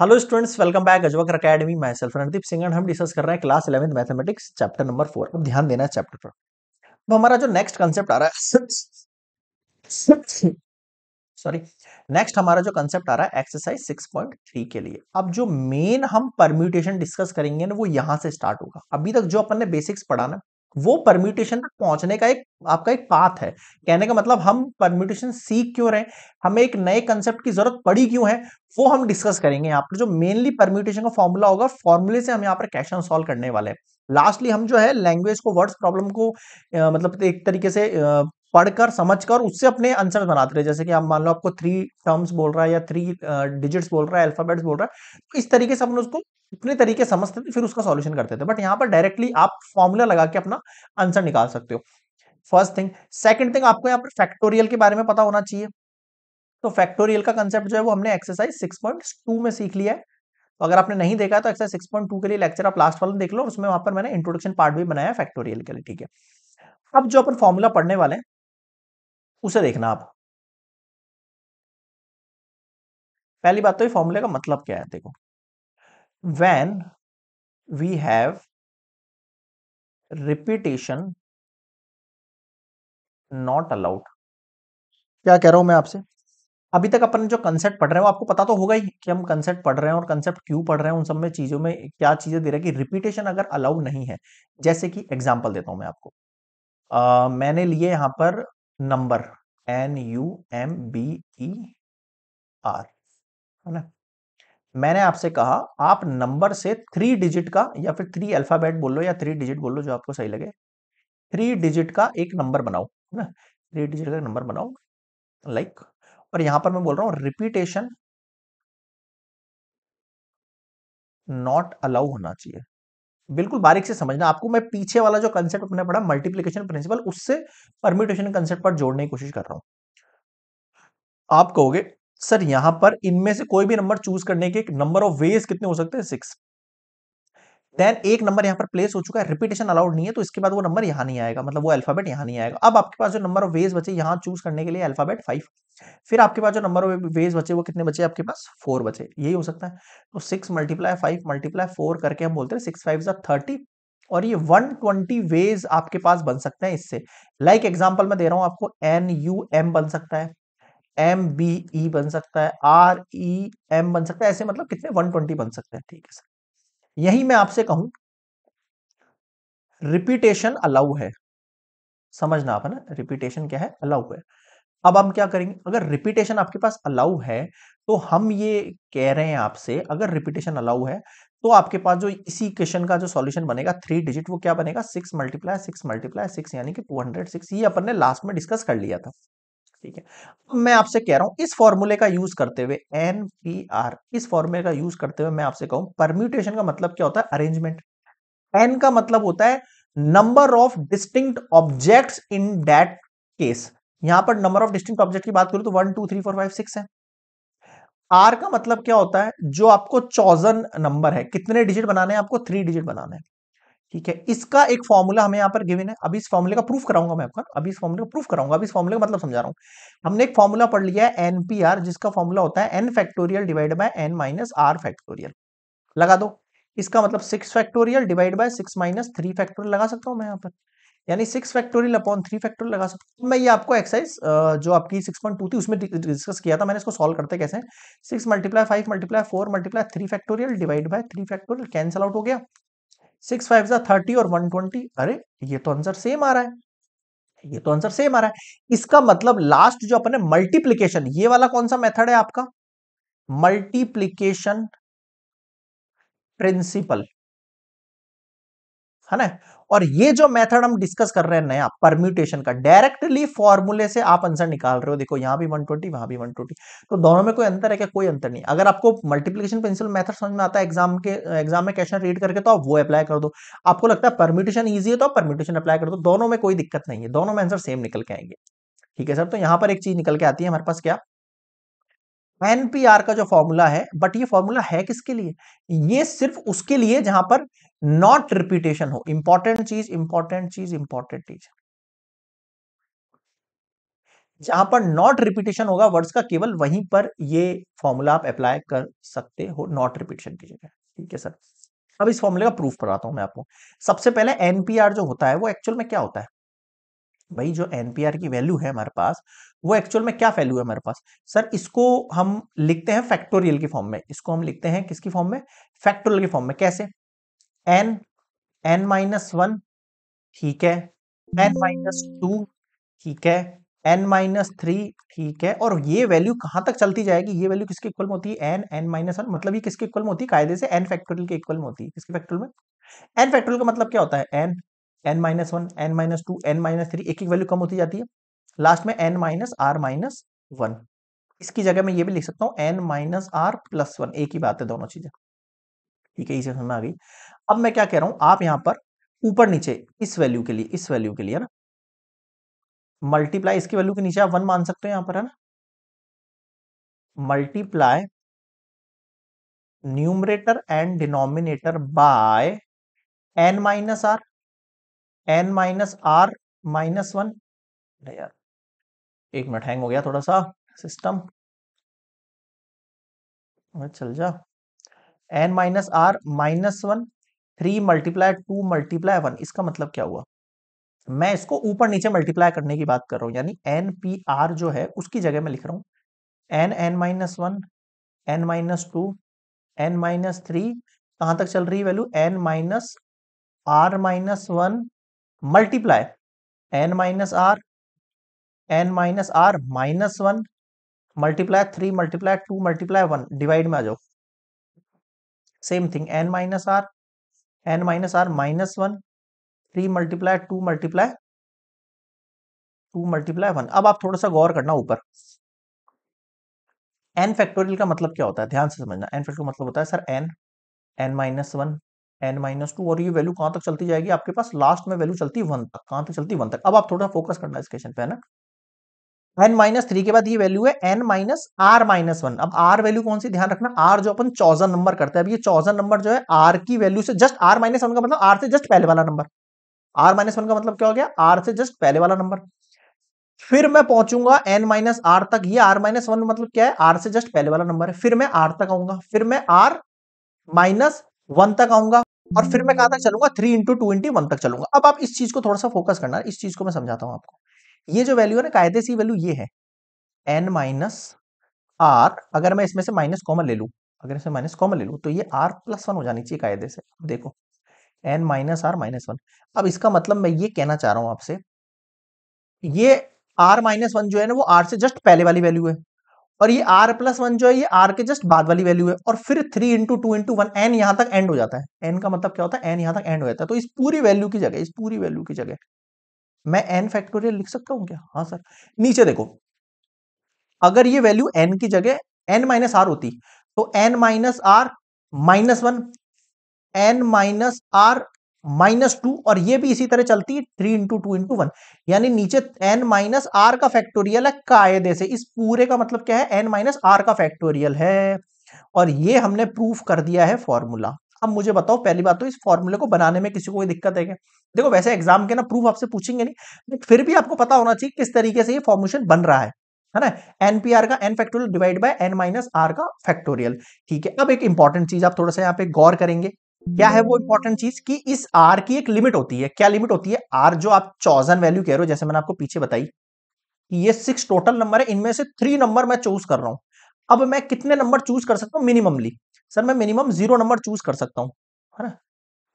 Hello students welcome back अजवकर academy myself Randeep Singh हम discuss कर रहे हैं class eleventh mathematics chapter number four अब ध्यान देना है चैप्टर पर अब हमारा जो नेक्स्ट कंसेप्ट आ रहा है सॉरी नेक्स्ट हमारा जो कंसेप्ट आ रहा है एक्सरसाइज 6.3 के लिए अब जो मेन हम परम्यूटेशन डिस्कस करेंगे ना वो यहाँ से स्टार्ट होगा अभी तक जो अपन ने बेसिक्स पढ़ा ना वो परम्यूटेशन तक पहुंचने का एक आपका एक पाथ है कहने का मतलब हम परम्यूटेशन सीख क्यों रहे हमें एक नए कंसेप्ट की जरूरत पड़ी क्यों है वो हम डिस्कस करेंगे यहाँ पर जो मेनली परम्यूटेशन का फॉर्मूला होगा फॉर्मूले से हम यहाँ पर क्वेश्चन सॉल्व करने वाले हैं लास्टली हम जो है लैंग्वेज को वर्ड्स प्रॉब्लम को मतलब एक तरीके से पढ़कर समझकर उससे अपने आंसर बनाते रहे जैसे कि आप मान लो आपको थ्री टर्म्स बोल रहा है या थ्री डिजिट्स बोल रहा है अल्फाबेट्स बोल रहा है तो इस तरीके से अपने उसको अपने तरीके समझते थे फिर उसका सॉल्यूशन करते थे बट यहाँ पर डायरेक्टली आप फॉर्मूला लगा के अपना आंसर निकाल सकते हो फर्स्ट थिंग सेकेंड थिंग आपको यहाँ पर फैक्टोरियल के बारे में पता होना चाहिए तो फैक्टोरियल का कंसेप्ट जो है वो हमने एक्सरसाइज टू में सीख लिया है तो अगर आपने नहीं देखा तो एक्सरसाइज टू के लिए लेक्चर आप लास्ट वाला देख लो उसमें वहां पर मैंने इंट्रोडक्शन पार्ट भी बनाया फैक्टोरियल के लिए ठीक है अब जो अपन फॉर्मूला पढ़ने वाले हैं उसे देखना आप पहली बात तो ये फॉर्मूले का मतलब क्या है देखो when we have repetition not allowed क्या कह रहा हूं मैं आपसे अभी तक अपन जो कंसेप्ट पढ़ रहे हो आपको पता तो होगा ही कि हम कंसेप्ट पढ़ रहे हैं और कंसेप्ट क्यों पढ़ रहे हैं उन सब में चीजों में क्या चीजें दे रही है कि रिपीटेशन अगर अलाउड नहीं है जैसे कि एग्जाम्पल देता हूं मैं आपको आ, मैंने लिए यहां पर number N U M B E R है ना मैंने आपसे कहा आप नंबर से थ्री डिजिट का या फिर थ्री अल्फाबेट बोलो या थ्री डिजिट बोलो जो आपको सही लगे थ्री डिजिट का एक नंबर बनाओ है ना थ्री डिजिट का नंबर बनाओ लाइक like, और यहां पर मैं बोल रहा हूं रिपीटेशन नॉट अलाउ होना चाहिए बिल्कुल बारीक से समझना आपको मैं पीछे वाला जो कंसेप्ट अपने पढ़ा मल्टीप्लीकेशन प्रिंसिपल उससे परम्यूटेशन कंसेप्ट पर जोड़ने की कोशिश कर रहा हूं आप कहोगे सर यहां पर इनमें से कोई भी नंबर चूज करने के नंबर ऑफ वेज कितने हो सकते हैं सिक्स देन एक नंबर यहाँ पर प्लेस हो चुका है रिपीटेशन अलाउड नहीं है तो इसके बाद वो नंबर यहाँ नहीं आएगा मतलब वो अल्फाबेट यहाँ नहीं आएगा अब आपके पास जो नंबर ऑफ वेज बचे यहाँ चूज करने के लिए अल्फाबेट फाइव फिर आपके पास जो नंबर ऑफ वेज बचे वो कितने बचे आपके पास फोर बचे यही हो सकता है तो six multiply five multiply four करके हम बोलते हैं सिक्स फाइव जब थर्टी और ये वन ट्वेंटी वेज आपके पास बन सकते हैं इससे लाइक like एग्जाम्पल मैं दे रहा हूँ आपको एन यू एम बन सकता है एम बी ई बन सकता है आर ई एम बन सकता है ऐसे मतलब कितने ट्वेंटी बन सकते हैं ठीक है सर यही मैं आपसे कहूं रिपीटेशन अलाउ है समझना आप है ना रिपीटेशन क्या है अलाउ है अब हम क्या करेंगे अगर रिपीटेशन आपके पास अलाउ है तो हम ये कह रहे हैं आपसे अगर रिपीटेशन अलाउ है तो आपके पास जो इसी क्वेश्चन का जो सॉल्यूशन बनेगा थ्री डिजिट वो क्या बनेगा six multiply six multiply six यानी कि टू हंड्रेड सिक्स ये अपन ने लास्ट में डिस्कस कर लिया था ठीक है तो मैं आपसे कह रहा हूं इस फॉर्मूले का यूज करते हुए एन पी आर इस फॉर्मूले का यूज करते हुए मैं आपसे कहूं परम्यूटेशन का मतलब क्या होता है अरेंजमेंट एन का मतलब होता है number of distinct object in that case यहां पर नंबर ऑफ डिस्टिंग ऑब्जेक्ट की बात करूं तो one two three four five six है आर का मतलब क्या होता है जो आपको चौजन नंबर है कितने डिजिट बनाने हैं आपको थ्री डिजिट बनाने हैं ठीक है इसका एक फॉर्मूला हमें यहाँ पर गिवन है अभी इस फॉर्मूले का प्रूफ कराऊंगा मैं आपका अभी इस फॉर्मूले का प्रूफ कराऊंगा अभी इस फॉर्मूले का मतलब समझा रहा हूँ हमने एक फॉर्मूला पढ़ लिया है एनपीआर जिसका फॉर्मूला होता है N factorial divide by N minus R factorial लगा दो इसका मतलब six factorial divide by six minus three factorial लगा सकता हूँ मैं यहाँ पर यानी six factorial upon three factorial लगा सकता हूँ मैं ये आपको एक्सरसाइज जो आपकी सिक्स पॉइंट टू थी उसमें डिस्कस किया था मैंने इसको सॉल्व करते कैसे six multiply five multiply four multiply three factorial divide by three factorial cancel out हो गया सिक्स फाइव सा थर्टी और वन ट्वेंटी अरे ये तो आंसर सेम आ रहा है ये तो आंसर सेम आ रहा है इसका मतलब लास्ट जो अपने मल्टीप्लीकेशन ये वाला कौन सा मेथड है आपका मल्टीप्लीकेशन प्रिंसिपल है ना और ये जो मेथड हम डिस्कस कर रहे हैं नया परम्यूटेशन का डायरेक्टली फॉर्मूले से आप आंसर निकाल रहे हो देखो यहां भी 120 ट्वेंटी वहां भी 120 तो दोनों में कोई अंतर है क्या कोई अंतर नहीं अगर आपको मल्टीप्लिकेशन पेंसिल मेथड समझ में आता है एग्जाम के एग्जाम में क्वेश्चन रीड करके तो आप वो अप्लाई कर दो आपको लगता है परम्यूटेशन ईजी है तो आप परम्यूटेशन अप्लाई कर दो दोनों में कोई दिक्कत नहीं है दोनों में आंसर सेम निकल के आएंगे ठीक है सर तो यहां पर एक चीज निकल के आती है हमारे पास क्या एनपीआर का जो फॉर्मूला है बट ये फॉर्मूला है किसके लिए ये सिर्फ उसके लिए जहां पर नॉट रिपीटेशन हो इंपॉर्टेंट चीज इंपॉर्टेंट चीज इंपॉर्टेंट चीज जहां पर नॉट रिपीटेशन होगा वर्ड्स का केवल वहीं पर ये फॉर्मूला आप अप्लाई कर सकते हो नॉट रिपीटेशन की जगह ठीक है सर अब इस फॉर्मूले का प्रूफ पढ़ाता हूं मैं आपको सबसे पहले एनपीआर जो होता है वो एक्चुअल में क्या होता है भाई जो एनपीआर की वैल्यू है हमारे पास वो एक्चुअल में क्या वैल्यू है हमारे पास सर इसको हम लिखते हैं फैक्टोरियल के फॉर्म में इसको हम लिखते हैं किसकी फॉर्म में फैक्टोरियल के फॉर्म में कैसे एन एन माइनस वन ठीक है एन माइनस टू ठीक है एन माइनस थ्री ठीक है और ये वैल्यू कहां तक चलती जाएगी ये वैल्यू किसके इक्वल में होती है एन एन माइनस वन मतलब ये किसके इक्वल में होती है कायदे से एन फैक्टोरियल के इक्वल में होती है किसके फैक्टोरियल में एन फैक्टोरियल का मतलब क्या होता है N N minus one N minus two N minus three एक एक वैल्यू कम होती जाती है लास्ट में N minus R minus one इसकी जगह मैं ये भी लिख सकता हूँ N minus R plus one एक ही बात है दोनों चीजें ठीक है इसे समझ में आ गई अब मैं क्या कह रहा हूं आप यहां हाँ। पर ऊपर नीचे इस वैल्यू के लिए इस वैल्यू के लिए ना मल्टीप्लाई इसकी वैल्यू के नीचे आप वन मान सकते हो यहां पर है ना multiply numerator and denominator by N minus R N minus R minus one यार एक मिनट हैंग हो गया थोड़ा सा सिस्टम चल जा N minus R minus one three multiply two multiply one इसका मतलब क्या हुआ मैं इसको ऊपर नीचे मल्टीप्लाई करने की बात कर रहा हूं यानी एन पी आर जो है उसकी जगह मैं लिख रहा हूँ N N minus one N minus two N minus three कहां तक चल रही है value N minus R minus one multiply N minus R N minus R minus one multiply three multiply two multiply one divide में आ जाओ same thing N minus R N minus R minus one three multiply two multiply two multiply one अब आप थोड़ा सा गौर करना ऊपर N factorial का मतलब क्या होता है ध्यान से समझना एन फैक्टोरियल मतलब होता है sir N N minus one N minus two और ये वैल्यू कहां तक चलती जाएगी आपके पास लास्ट में वैल्यू चलती वन तक कहां तक चलती वन तक अब आप थोड़ा फोकस करना इस क्वेश्चन पे है ना एन माइनस थ्री के बाद ये वैल्यू है N minus R minus one अब आर वैल्यू कौन सी ध्यान रखना आर जो अपन चौजन नंबर करते हैं अब ये चौजन नंबर जो है आर की वैल्यू से जस्ट आर माइनस वन का मतलब आर से जस्ट पहले वाला नंबर आर माइनस वन का मतलब क्या हो गया आर से जस्ट पहले वाला नंबर फिर मैं पहुंचूंगा एन माइनस आर तक ये आर माइनस वन मतलब क्या है आर से जस्ट पहले वाला नंबर है फिर मैं आर तक आऊंगा फिर मैं आर माइनस वन तक आऊंगा और फिर मैं कहा तक चलूंगा three into two into one तक चलूंगा अब आप इस चीज को थोड़ा सा फोकस करना इस चीज को मैं समझाता हूँ आपको ये जो वैल्यू है ना कायदे सी वैल्यू ये है एन माइनस आर अगर मैं इसमें से माइनस कॉमन ले लूँ अगर इसमें माइनस कॉमन ले लूँ तो ये आर प्लस वन हो जानी चाहिए कायदे से देखो N minus R minus one अब इसका मतलब मैं ये कहना चाह रहा हूँ आपसे ये आर माइनस वन जो है ना वो आर से जस्ट पहले वाली वैल्यू है और ये आर प्लस वन जो है ये आर के जस्ट बाद वाली वैल्यू है और फिर three into two into one N यहाँ तक एंड हो जाता है एन का मतलब क्या होता है एन यहाँ तक एंड हो जाता है तो इस पूरी वैल्यू की जगह इस पूरी वैल्यू की जगह मैं एन फैक्टोरियल लिख सकता हूं क्या हाँ सर नीचे देखो अगर ये वैल्यू एन की जगह एन माइनस आर होती तो N minus R minus one N minus R minus two और ये भी इसी तरह चलती है three into two into one यानी नीचे एन माइनस आर का फैक्टोरियल है कायदे से इस पूरे का मतलब क्या है एन माइनस आर का फैक्टोरियल है और ये हमने प्रूफ कर दिया है फॉर्मूला अब मुझे बताओ पहली बात तो इस फॉर्मूले को बनाने में किसी को कोई दिक्कत है क्या देखो वैसे एग्जाम के ना प्रूफ आपसे पूछेंगे नहीं फिर भी आपको पता होना चाहिए किस तरीके से ये फॉर्मूलेशन बन रहा है है ना एनपीआर का N factorial divide by N minus R का फैक्टोरियल ठीक है अब एक इंपॉर्टेंट चीज आप थोड़ा सा यहाँ पे गौर करेंगे क्या है वो इंपॉर्टेंट चीज कि इस आर की एक लिमिट होती है क्या लिमिट होती है आर जो आप चौजन वैल्यू कह रहे हो जैसे मैंने आपको पीछे बताई ये सिक्स टोटल नंबर है इनमें से थ्री नंबर मैं चूज कर रहा हूँ अब मैं कितने नंबर चूज कर सकता हूँ मिनिममली सर मैं मिनिमम जीरो नंबर चूज कर सकता हूँ है ना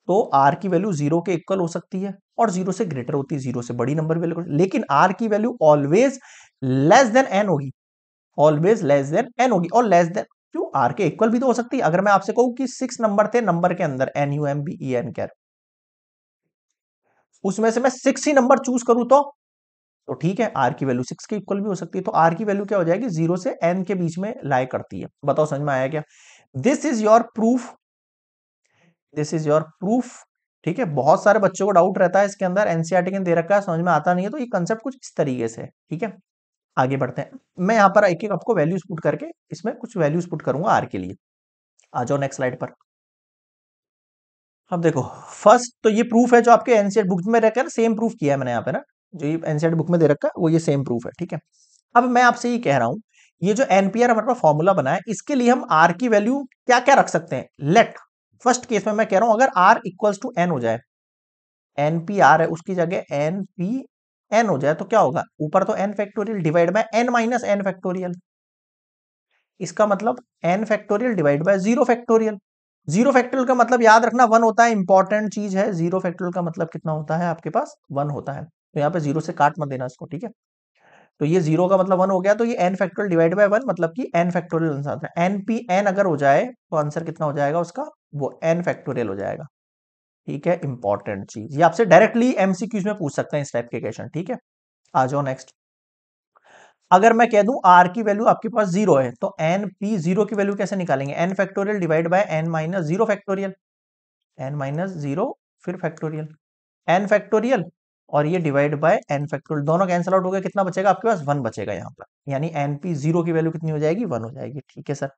तो आर की वैल्यू जीरो के इक्वल हो सकती है और जीरो से ग्रेटर होती है जीरो से बड़ी नंबर वैल्यू लेकिन आर की value always less than N होगी ऑलवेज लेस देन एन होगी और लेस देन क्यों आर के इक्वल भी तो हो सकती है अगर मैं आपसे कहूं कि सिक्स नंबर थे नंबर के अंदर N U M B E N कैर उसमें से मैं सिक्स ही नंबर चूज करूं तो तो ठीक है आर की वैल्यू सिक्स के इक्वल भी हो सकती है तो आर की वैल्यू क्या हो जाएगी जीरो से एन के बीच में लाई करती है बताओ समझ में आया क्या this is your proof this is your proof ठीक है बहुत सारे बच्चों को डाउट रहता है इसके अंदर एनसीआरटी e के दे रखा है समझ में आता नहीं है तो ये कंसेप्ट कुछ इस तरीके से ठीक है आगे बढ़ते हैं मैं यहाँ पर एक एक आपको वैल्यूज पुट करके इसमें कुछ वैल्यूज पुट करूंगा आर के लिए आ जाओ नेक्स्ट स्लाइड पर अब देखो फर्स्ट तो ये प्रूफ है जो आपके एनसीआर बुक e में रहकर सेम प्रूफ किया है मैंने यहाँ पे ना जो ये एनसीआर बुक में दे रखा है वो ये सेम प्रूफ है ठीक है अब मैं आपसे ये कह रहा हूँ ये जो एनपीआर हमारे पास फॉर्मूला बना है इसके लिए हम आर की वैल्यू क्या क्या रख सकते हैं लेट फर्स्ट केस में मैं कह रहा हूं अगर आर इक्वल्स टू एन हो जाए एन पी आर है उसकी जगह एन पी एन हो जाए तो क्या होगा ऊपर तो N factorial divide by N minus N factorial इसका मतलब N factorial divide by zero factorial zero factorial का मतलब याद रखना वन होता है इंपॉर्टेंट चीज है जीरो फैक्टोरियल का मतलब कितना होता है आपके पास वन होता है तो यहाँ पे जीरो से काट मत देना इसको ठीक है तो ये जीरो का मतलब वन हो गया तो ये N factorial divide by one मतलब कि N factorial answer N P N अगर हो जाए तो आंसर कितना हो जाएगा उसका वो एन फैक्टोरियल हो जाएगा ठीक है इंपॉर्टेंट चीज ये आपसे डायरेक्टली एमसीक्यूज में पूछ सकते हैं इस टाइप के क्वेश्चन ठीक है आ जाओ नेक्स्ट अगर मैं कह दूं आर की वैल्यू आपके पास जीरो है तो एन पी जीरो की वैल्यू कैसे निकालेंगे N factorial divide by N minus zero factorial N minus zero फिर फैक्टोरियल एन फैक्टोरियल और ये डिवाइड बाय एन फैक्टोरियल दोनों कैंसिल आउट हो गया कितना बचेगा आपके पास वन बचेगा यहाँ पर यानी एन पी जीरो की वैल्यू कितनी हो जाएगी वन हो जाएगी ठीक है सर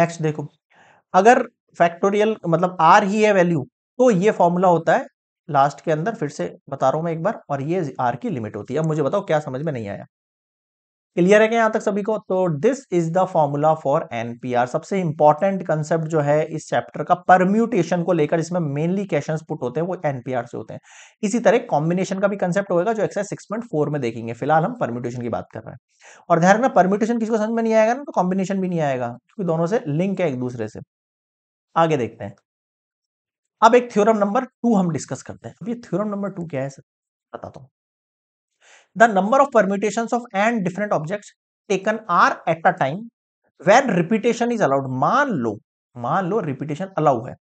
नेक्स्ट देखो अगर फैक्टोरियल मतलब आर ही है वैल्यू तो ये फॉर्मूला होता है लास्ट के अंदर फिर से बता रहा हूँ मैं एक बार और ये आर की लिमिट होती है अब मुझे बताओ क्या समझ में नहीं आया क्लियर है क्या यहां तक सभी को तो this is the formula for NPR सबसे इंपॉर्टेंट कंसेप्ट जो है इस चैप्टर का परम्यूटेशन को लेकर इसमें मेनली क्वेश्चंस पुट होते हैं वो एनपीआर से होते हैं इसी तरह कॉम्बिनेशन का भी कंसेप्ट होगा जो एक्सरसाइज सिक्स पॉइंट फोर में देखेंगे फिलहाल हम परम्यूटेशन की बात कर रहे हैं और ध्यान रखना परम्यूटेशन किसी को समझ में नहीं आएगा ना तो कॉम्बिनेशन भी नहीं आएगा क्योंकि दोनों से लिंक है एक दूसरे से आगे देखते हैं अब एक थ्योरम नंबर टू हम डिस्कस करते हैं अब ये थ्योरम नंबर टू क्या है सर बताता हूँ the number of permutations of n different objects taken are at a time when repetition is allowed मान लो मान लो repetition allow है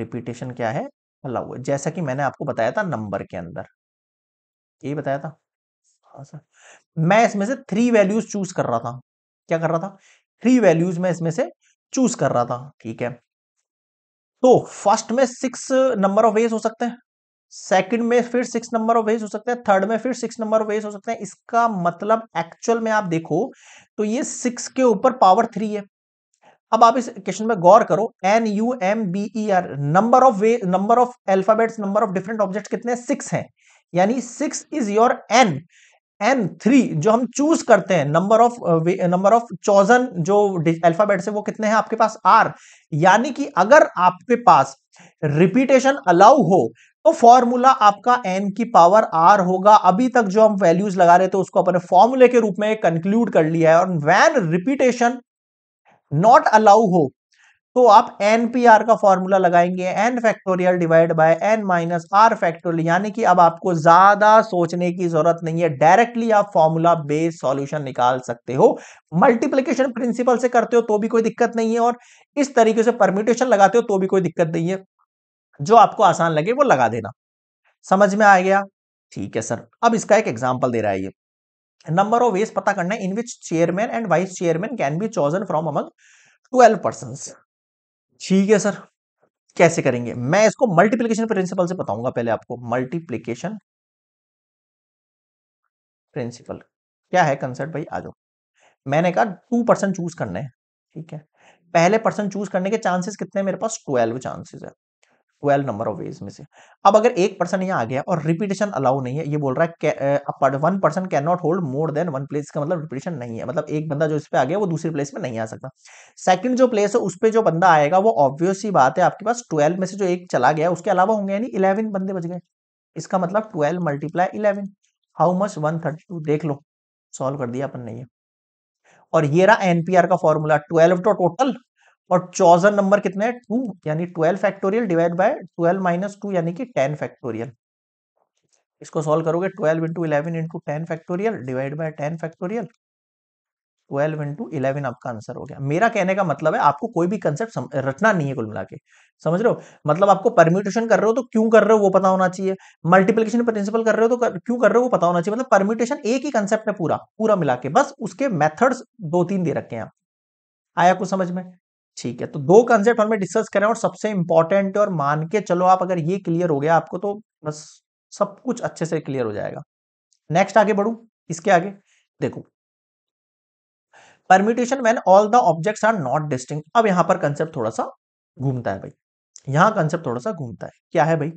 repetition क्या है allow है जैसा कि मैंने आपको बताया था नंबर के अंदर यही बताया था हाँ सर मैं इसमें से थ्री वैल्यूज चूज कर रहा था क्या कर रहा था थ्री वैल्यूज मैं इसमें से चूज कर रहा था ठीक है तो फर्स्ट में सिक्स नंबर ऑफ वेज हो सकते हैं सेकंड में फिर सिक्स नंबर ऑफ वेज हो सकते हैं थर्ड में फिर सिक्स नंबर ऑफ वेज हो सकते हैं इसका मतलब एक्चुअल में आप देखो तो ये सिक्स के ऊपर पावर थ्री है अब आप इस क्वेश्चन में गौर करो N U M B E R number of way number of alphabets number of different object कितने सिक्स हैं यानी six is your N N three जो हम चूज करते हैं number of number of chosen जो अल्फाबेट है वो कितने हैं आपके पास आर यानी कि अगर आपके पास रिपीटेशन अलाउ हो तो फॉर्मूला आपका एन की पावर आर होगा अभी तक जो हम वैल्यूज लगा रहे थे उसको अपने फॉर्मूले के रूप में कंक्लूड कर लिया है और वैन रिपीटेशन नॉट अलाउ हो तो आप एन पी आर का फॉर्मूला लगाएंगे N factorial divide by N minus R factorial यानी कि अब आपको ज्यादा सोचने की जरूरत नहीं है डायरेक्टली आप फॉर्मूला बेस्ड सॉल्यूशन निकाल सकते हो मल्टीप्लीकेशन प्रिंसिपल से करते हो तो भी कोई दिक्कत नहीं है और इस तरीके से परम्यूटेशन लगाते हो तो भी कोई दिक्कत नहीं है जो आपको आसान लगे वो लगा देना समझ में आ गया ठीक है सर अब इसका एक एग्जाम्पल दे रहा है ये नंबर ऑफ वेज पता करना है in which chairman and vice chairman can be chosen from among twelve person ठीक है सर कैसे करेंगे मैं इसको मल्टीप्लीकेशन प्रिंसिपल से बताऊंगा पहले आपको मल्टीप्लीकेशन प्रिंसिपल क्या है कंसर्ट भाई आ जाओ मैंने कहा टू पर्सन चूज करने है ठीक है पहले पर्सन चूज करने के चांसेस कितने मेरे पास ट्वेल्व चांसेस है ट्वेल्व नंबर ऑफ वेज में से अब अगर एक पर्सन यहाँ आ गया और रिपीटेशन अलाउ नहीं है ये बोल रहा है one person can not hold more than one place का मतलब रिपीटेशन नहीं है मतलब एक बंदा जो इस पे आ गया वो दूसरी प्लेस में नहीं आ सकता सेकंड जो प्लेस है उस पर जो बंदा आएगा वो ऑब्वियस ही बात है आपके पास ट्वेल्व में से जो एक चला गया उसके अलावा होंगे यानी इलेवन बंदे बच गए इसका मतलब twelve multiply eleven how much one thirty two देख लो सॉल्व कर दिया अपन ने है और ये रहा एनपीआर का फॉर्मूला ट्वेल्व टू टोटल और चौजन नंबर कितने टू यानी twelve factorial divide by twelve minus two यानी कि टेन फैक्टोरियल इसको सॉल्व करोगे twelve into eleven into ten factorial divide by ten factorial twelve into eleven आपका answer हो गया मेरा कहने का मतलब है आपको कोई भी कंसेप्ट रटना नहीं है कुल मिला के समझ रहे हो मतलब आपको परम्यूटेशन कर रहे हो तो क्यों कर रहे हो वो पता होना चाहिए मल्टीप्लीकेशन प्रिंसिपल कर रहे हो तो कर, क्यों कर रहे हो वो पता होना चाहिए मतलब परम्यूटेशन एक ही कंसेप्ट है पूरा पूरा मिला के बस उसके मेथड्स दो तीन दे रखे हैं आप आया कुछ समझ में ठीक है तो दो कंसेप्ट हमें डिस्कस करें और सबसे इंपॉर्टेंट और मान के चलो आप अगर ये क्लियर हो गया आपको तो बस सब कुछ अच्छे से क्लियर हो जाएगा नेक्स्ट आगे बढ़ू इसके आगे देखो permutation when all the objects are not distinct अब यहां पर कंसेप्ट थोड़ा सा घूमता है भाई यहां कंसेप्ट थोड़ा सा घूमता है क्या है भाई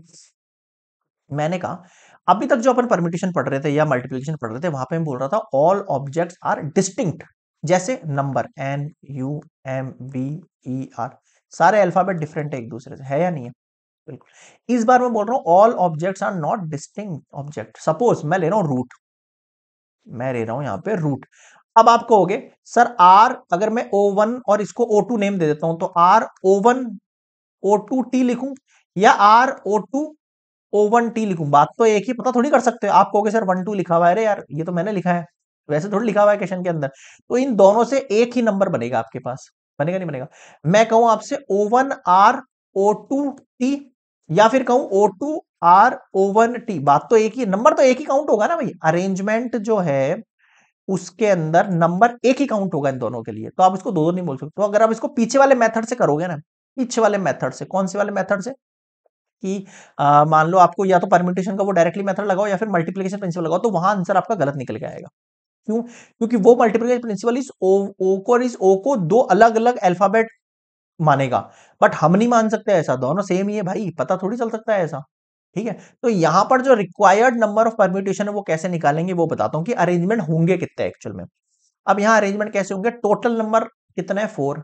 मैंने कहा अभी तक जो अपन परमिटेशन पढ़ रहे थे या मल्टीप्लीकेशन पढ़ रहे थे वहां पे मैं बोल रहा था ऑल ऑब्जेक्ट्स आर डिस्टिंक्ट जैसे number N U M B E R सारे अल्फाबेट डिफरेंट है एक दूसरे से है या नहीं है बिल्कुल इस बार मैं बोल रहा हूँ all objects are not distinct object suppose मैं ले रहा हूँ रूट मैं ले रहा हूँ यहाँ पे रूट अब आप कहोगे सर आर अगर मैं ओ वन और इसको ओ टू नेम दे देता हूं तो R O one O two T लिखू या R O two O one T लिखूं बात तो एक ही पता थोड़ी कर सकते हो आप कहोगे सर वन टू लिखा हुआ है अरे यार ये तो मैंने लिखा है वैसे थोड़ा लिखा हुआ है क्वेश्चन के अंदर तो इन दोनों से एक ही नंबर बनेगा आपके पास बनेगा नहीं बनेगा मैं कहूं आपसे O one R O two T या फिर कहूं O two R O one T बात तो एक ही नंबर तो एक ही काउंट होगा ना भाई अरेंजमेंट जो है उसके अंदर नंबर एक ही काउंट होगा इन दोनों के लिए तो आप इसको दो दो नहीं बोल सकते तो अगर आप इसको पीछे वाले मेथड से करोगे ना पीछे वाले मेथड से कौन से वाले मेथड से कि मान लो आपको या तो परमिटेशन का वो डायरेक्टली मेथड लगाओ या फिर मल्टीप्लीकेशन प्रिंसिपल लगाओ तो वहां आंसर आपका गलत निकल के आएगा क्यों क्योंकि वो मल्टीप्लीकेशन प्रिंसिपल इस को और इस ओ को दो अलग अलग अल्फाबेट मानेगा बट हम नहीं मान सकते ऐसा दोनों सेम ही है भाई पता थोड़ी चल सकता है ऐसा ठीक है तो यहाँ पर जो रिक्वायर्ड नंबर ऑफ परम्यूटेशन है वो कैसे निकालेंगे वो बताता हूँ कि अरेंजमेंट होंगे कितने एक्चुअल में अब यहाँ अरेंजमेंट कैसे होंगे टोटल नंबर कितना है फोर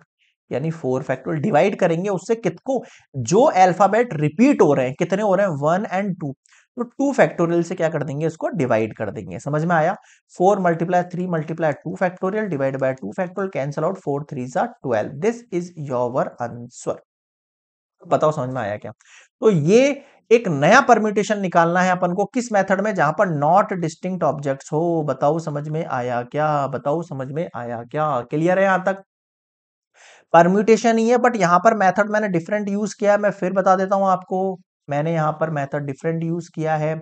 यानी फोर फैक्टोरियल डिवाइड करेंगे उससे कितको जो अल्फाबेट रिपीट हो रहे हैं कितने हो रहे हैं वन एंड टू तो टू फैक्टोरियल से क्या कर देंगे इसको डिवाइड कर देंगे समझ में आया four multiply three multiply two factorial divide by two factorial cancel out four three सा twelve this is your answer बताओ समझ में आया क्या तो ये एक नया परम्यूटेशन निकालना है अपन को किस मेथड में जहां पर नॉट डिस्टिंक्ट ऑब्जेक्ट्स हो बताओ समझ में आया क्या बताओ समझ में आया क्या क्लियर है यहां तक परम्यूटेशन ही है बट यहां पर मेथड मैंने डिफरेंट यूज किया है मैं फिर बता देता हूं आपको मैंने यहाँ पर मेथड डिफरेंट यूज किया है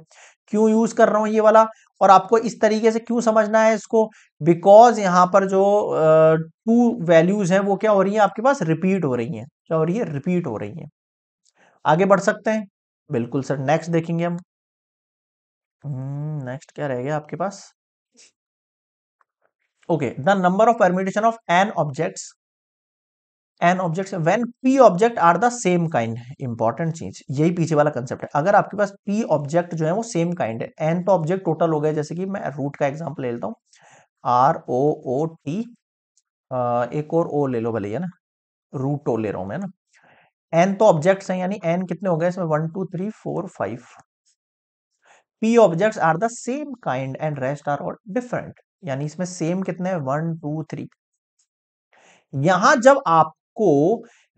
क्यों यूज कर रहा हूँ ये वाला और आपको इस तरीके से क्यों समझना है इसको बिकॉज यहाँ पर जो टू वैल्यूज हैं वो क्या हो रही है आपके पास रिपीट हो रही हैं क्या हो रही है रिपीट हो रही हैं आगे बढ़ सकते हैं बिल्कुल सर नेक्स्ट देखेंगे हम हम्म, नेक्स्ट क्या रहेगा आपके पास okay the number of permutation of N objects N object when P object are the same kind important चीज यही पीछे वाला कंसेप्ट है अगर आपके पास पी ऑब्जेक्ट जो है वो सेम काइंड है एन तो ऑब्जेक्ट टोटल हो गया जैसे कि मैं रूट का एग्जाम्पल ले लेता हूँ आर ओ ओ टी एक और ओ ले लो भले है ना रूट ओ ले रहा हूँ मैं ना एन तो ऑब्जेक्ट्स हैं यानी एन कितने हो गए इसमें one two three four five P objects are the same kind and rest are all different यानी इसमें सेम कितने वन टू थ्री यहां जब आप को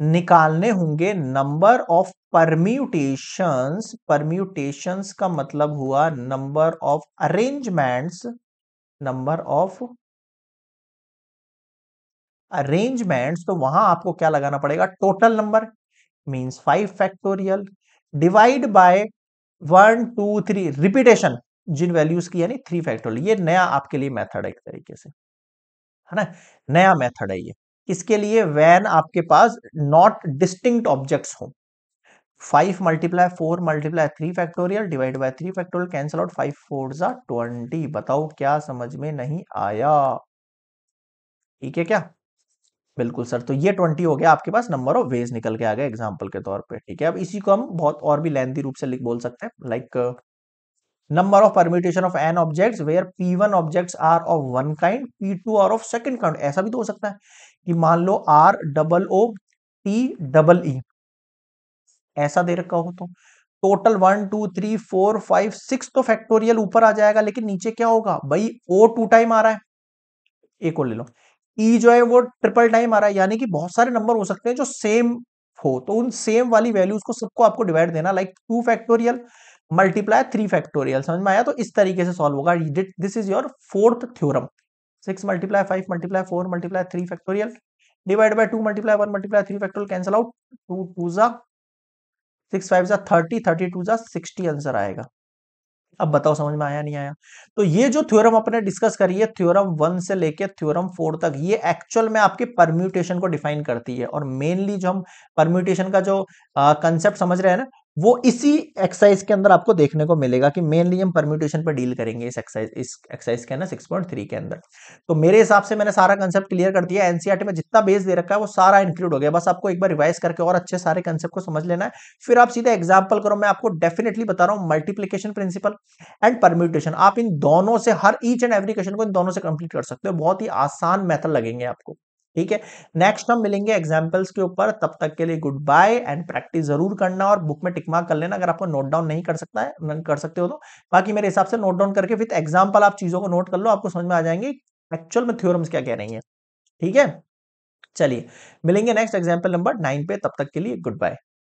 निकालने होंगे नंबर ऑफ परम्यूटेशंस परम्यूटेशंस का मतलब हुआ number of arrangements number of arrangements तो वहां आपको क्या लगाना पड़ेगा total number means five factorial divide by one two three repetition जिन वैल्यूज की यानी थ्री फैक्टोरियल ये नया आपके लिए मेथड है एक तरीके से है ना नया मेथड है ये इसके लिए वैन आपके पास नॉट डिस्टिंक्ट ऑब्जेक्ट्स हों five multiply four multiply three factorial divide by three factorial cancel out five four जा ट्वेंटी बताओ क्या समझ में नहीं आया ठीक है क्या बिल्कुल सर तो ये ट्वेंटी हो गया आपके पास नंबर ऑफ वेज निकल के आ गया एग्जाम्पल के तौर पे ठीक है अब इसी को हम बहुत और भी लेंथी रूप से बोल सकते हैं like number of permutation of N objects where P one objects are of one kind P two are of second kind ऐसा भी तो हो सकता है कि मान लो R double O T double E ऐसा दे रखा हो तो total one two three four five six तो फैक्टोरियल ऊपर आ जाएगा लेकिन नीचे क्या होगा भाई ओ टू टाइम आ रहा है एक और ले लो ई e जो है वो ट्रिपल टाइम आ रहा है यानी कि बहुत सारे नंबर हो सकते हैं जो सेम हो तो उन सेम वाली वैल्यूज को सबको आपको डिवाइड देना like two factorial multiply three factorial समझ में आया तो इस तरीके से सॉल्व होगा this is your fourth theorem six multiply five multiply four multiply three factorial divide by two multiply one multiply three factorial cancel out two two जा six five जा थर्टी थर्टी टू जा sixty answer आएगा अब बताओ समझ में आया नहीं आया तो ये जो थ्योरम अपने डिस्कस करी है थ्योरम वन से लेके थ्योरम फोर तक ये एक्चुअल में आपके परम्यूटेशन को डिफाइन करती है और मेनली जो हम परम्यूटेशन का जो कंसेप्ट समझ रहे हैं ना वो इसी एक्सरसाइज के अंदर आपको देखने को मिलेगा कि मेनली हम परम्यूटेशन पर डील करेंगे इस एक्सरसाइज इस एक्सरसाइज के अंदर सिक्स पॉइंट थ्री के अंदर तो मेरे हिसाब से मैंने सारा कंसेप्ट क्लियर कर दिया एनसीईआरटी में जितना बेस दे रखा है वो सारा इंक्लूड हो गया बस आपको एक बार रिवाइज करके और अच्छे सारे कंसेप्ट को समझ लेना है फिर आप सीधे एग्जाम्पल करो मैं आपको डेफिनेटली बता रहा हूँ मल्टीप्लीकेशन प्रिंसिपल एंड परम्यूटेशन आप इन दोनों से हर ईच एंड एवरी क्वेश्चन को इन दोनों से कंप्लीट कर सकते हो बहुत ही आसान मेथड लगेंगे आपको ठीक है नेक्स्ट हम मिलेंगे एग्जाम्पल्स के ऊपर तब तक के लिए गुड बाय एंड प्रैक्टिस जरूर करना और बुक में टिकमा कर लेना अगर आपको नोट डाउन नहीं कर सकता है कर सकते हो तो बाकी मेरे हिसाब से नोट डाउन करके फिर एग्जाम्पल आप चीजों को नोट कर लो आपको समझ में आ जाएंगे एक्चुअल में थ्योरम्स क्या कह रही है ठीक है चलिए मिलेंगे नेक्स्ट एग्जाम्पल नंबर नाइन पे तब तक के लिए गुड बाय